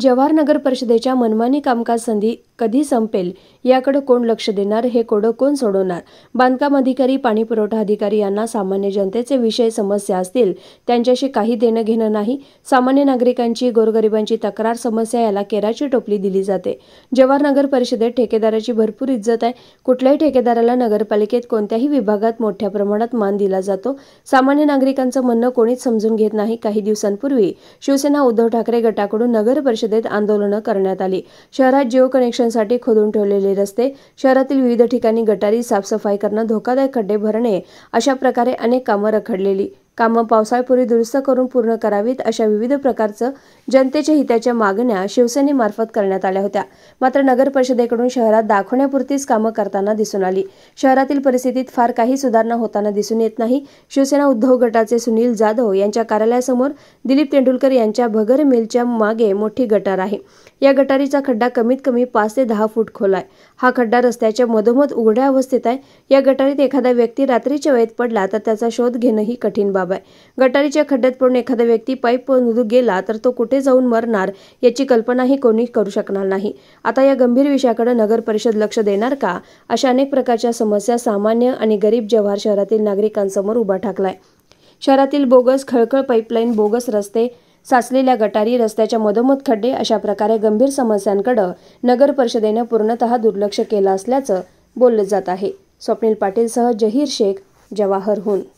जवाहरनगर नगर परिषदेच्या मनमानी कामकाज संधी कधी संपेल याकडे कोण लक्ष देणार हे कोडं कोण सोडवणार बांधकाम अधिकारी पाणी पुरवठा अधिकारी यांना सामान्य जनतेचे विषय समस्या असतील त्यांच्याशी काही देणं घेणं नाही सामान्य नागरिकांची गोरगरिबांची तक्रार समस्या याला केराची टोपली दिली जाते जवाहर नगर परिषदेत ठेकेदाराची भरपूर इज्जत आहे कुठल्याही ठेकेदाराला नगरपालिकेत कोणत्याही विभागात मोठ्या प्रमाणात मान दिला जातो सामान्य नागरिकांचं म्हणणं कोणीच समजून घेत नाही काही दिवसांपूर्वी शिवसेना उद्धव ठाकरे गटाकडून नगर परिषदेत आंदोलनं करण्यात आली शहरात जिओ कनेक्शन साठी खोदून ठेवलेले रस्ते शहरातील विविध ठिकाणी गटारी साफसफाई करणं धोकादायक खड्डे भरणे अशा प्रकारे अनेक कामं रखडलेली कामं पावसाळ्यापूर्वी दुरुस्त करून पूर्ण करावीत अशा विविध प्रकारचं जनतेच्या हिताच्या मागण्या शिवसेनेमार्फत करण्यात आल्या होत्या मात्र नगर परिषदेकडून शहरात दाखवण्यापुरतीच कामं करताना दिसून आली शहरातील परिस्थितीत फार काही सुधारणा होताना दिसून येत नाही शिवसेना उद्धव गटाचे सुनील जाधव यांच्या कार्यालयासमोर दिलीप तेंडुलकर यांच्या भगर मिलच्या मागे मोठी गटार आहे या गटारीचा खड्डा कमीत कमी पाच ते दहा फूट खोल आहे हा खड्डा रस्त्याच्या मधोमध उघड्या अवस्थेत आहे या गटारीत एखादा व्यक्ती रात्रीच्या वेळेत पडला तर त्याचा शोध घेणंही कठीण बाब आहे गटारीच्या खड्ड्यात पडून एखादा व्यक्ती पाईप गेला तर तो कुठे जाऊन मरणार याची कल्पनाही कोणी करू शकणार नाही आता या गंभीर विषयाकडे नगर परिषद लक्ष देणार का अशा अनेक प्रकारच्या समस्या सामान्य आणि गरीब जव्हार शहरातील नागरिकांसमोर उभा ठाकलाय शहरातील बोगस खळखळ पाईपलाईन बोगस रस्ते साचलेल्या गटारी रस्त्याच्या मधोमध खड्डे अशा प्रकारे गंभीर समस्यांकडे नगर परिषदेनं पूर्णतः दुर्लक्ष केलं असल्याचं बोललं जात आहे स्वप्नील पाटील सह जहीर शेख जवाहरहून